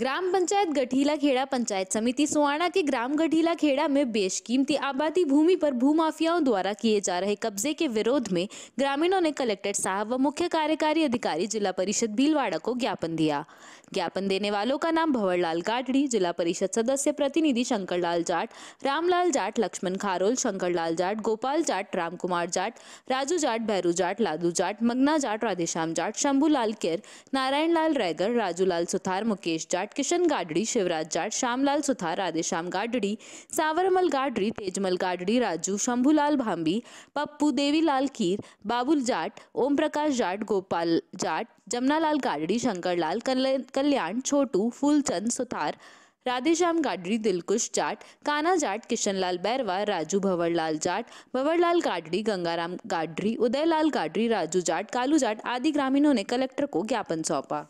ग्राम पंचायत गठीला खेड़ा पंचायत समिति सुवाणा के ग्राम गठीला खेड़ा में बेशकीमती आबादी भूमि पर भूमाफियाओं द्वारा किए जा रहे कब्जे के विरोध में ग्रामीणों ने कलेक्टर साहब व मुख्य कार्यकारी अधिकारी जिला परिषद भीलवाड़ा को ज्ञापन दिया ज्ञापन देने वालों का नाम भंवरलाल काटड़ी जिला परिषद सदस्य प्रतिनिधि शंकर लाल जाट रामलाल जाट लक्ष्मण खारोल शंकर लाल जाट गोपाल जाट राम कुमार जाट राजू जाट भैरू जाट लादू जाट मगना जाट राधेश्याम जाट शंभूलाल केर नारायण लाल रैगर राजू लाल सुथार मुकेश जाट जाट किशन गाडड़ी शिवराज जाट श्यामलाल सुथार राधेश्याम गाडड़ी सांवरमल गाडड़ी तेजमल गाडड़ी राजू शंभूलाल भांबी पप्पू देवीलाल कीर बाबुल जाट ओम प्रकाश जाट गोपाल जाट जमनालाल गाडड़ी शंकरलाल कल्याण छोटू फूलचंद सुथार राधेश्याम गाडड़ी दिलकुश जाट काना जाट किशनलाल बैरवा राजू भंवरलाल जाट भंवरलाल गाडड़ी गंगाराम गाडड़ी उदयलाल गाडड़ी राजू जाट कालू जाट आदि ग्रामीणों ने कलेक्टर को ज्ञापन सौंपा